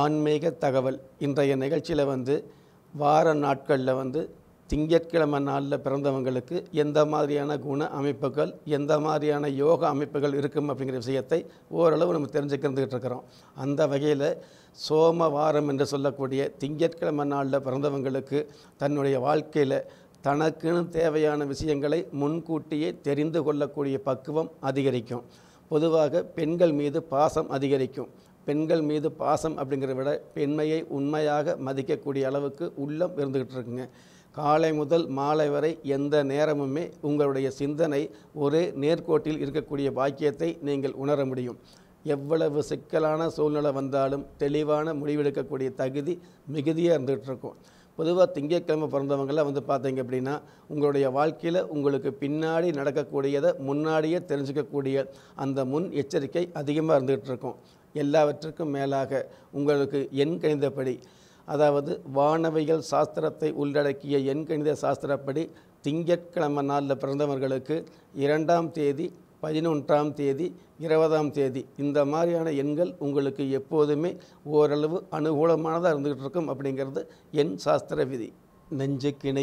ஆன்மீக தகவல் இன்றைய நிகழ்ச்சியில் வந்து வார நாட்களில் வந்து திங்கட்கிழமை நாளில் பிறந்தவங்களுக்கு எந்த மாதிரியான குண அமைப்புகள் எந்த மாதிரியான யோக அமைப்புகள் இருக்கும் அப்படிங்கிற விஷயத்தை ஓரளவு நம்ம தெரிஞ்சுக்கிறந்துக்கிட்டு இருக்கிறோம் அந்த வகையில் சோம வாரம் என்று சொல்லக்கூடிய திங்கட்கிழமை நாளில் பிறந்தவங்களுக்கு தன்னுடைய வாழ்க்கையில் தனக்குன்னு தேவையான விஷயங்களை முன்கூட்டியே தெரிந்து கொள்ளக்கூடிய பக்குவம் அதிகரிக்கும் பொதுவாக பெண்கள் மீது பாசம் அதிகரிக்கும் பெண்கள் மீது பாசம் அப்படிங்கிறத விட பெண்மையை உண்மையாக மதிக்கக்கூடிய அளவுக்கு உள்ளம் இருந்துக்கிட்டு இருக்குங்க காலை முதல் மாலை வரை எந்த நேரமுமே உங்களுடைய சிந்தனை ஒரே நேர்கோட்டில் இருக்கக்கூடிய பாக்கியத்தை நீங்கள் உணர முடியும் எவ்வளவு சிக்கலான சூழ்நிலை வந்தாலும் தெளிவான முடிவெடுக்கக்கூடிய தகுதி மிகுதியாக இருந்துகிட்டு இருக்கும் பொதுவாக திங்கட்கிழமை பிறந்தவங்களாம் வந்து பார்த்தீங்க அப்படின்னா உங்களுடைய வாழ்க்கையில் உங்களுக்கு பின்னாடி நடக்கக்கூடியதை முன்னாடியே தெரிஞ்சுக்கக்கூடிய அந்த முன் எச்சரிக்கை அதிகமாக இருந்துகிட்டு இருக்கும் எல்லாவற்றுக்கும் மேலாக உங்களுக்கு எண் கணிதப்படி அதாவது வானவைகள் சாஸ்திரத்தை உள்ளடக்கிய எண் கணித சாஸ்திரப்படி திங்கட்கிழமை நாளில் பிறந்தவர்களுக்கு இரண்டாம் தேதி பதினொன்றாம் தேதி இருபதாம் தேதி இந்த மாதிரியான எண்கள் உங்களுக்கு எப்போதுமே ஓரளவு அனுகூலமானதாக இருந்துகிட்டு இருக்கும் அப்படிங்கிறது என் சாஸ்திர விதி நெஞ்சுக்கிணை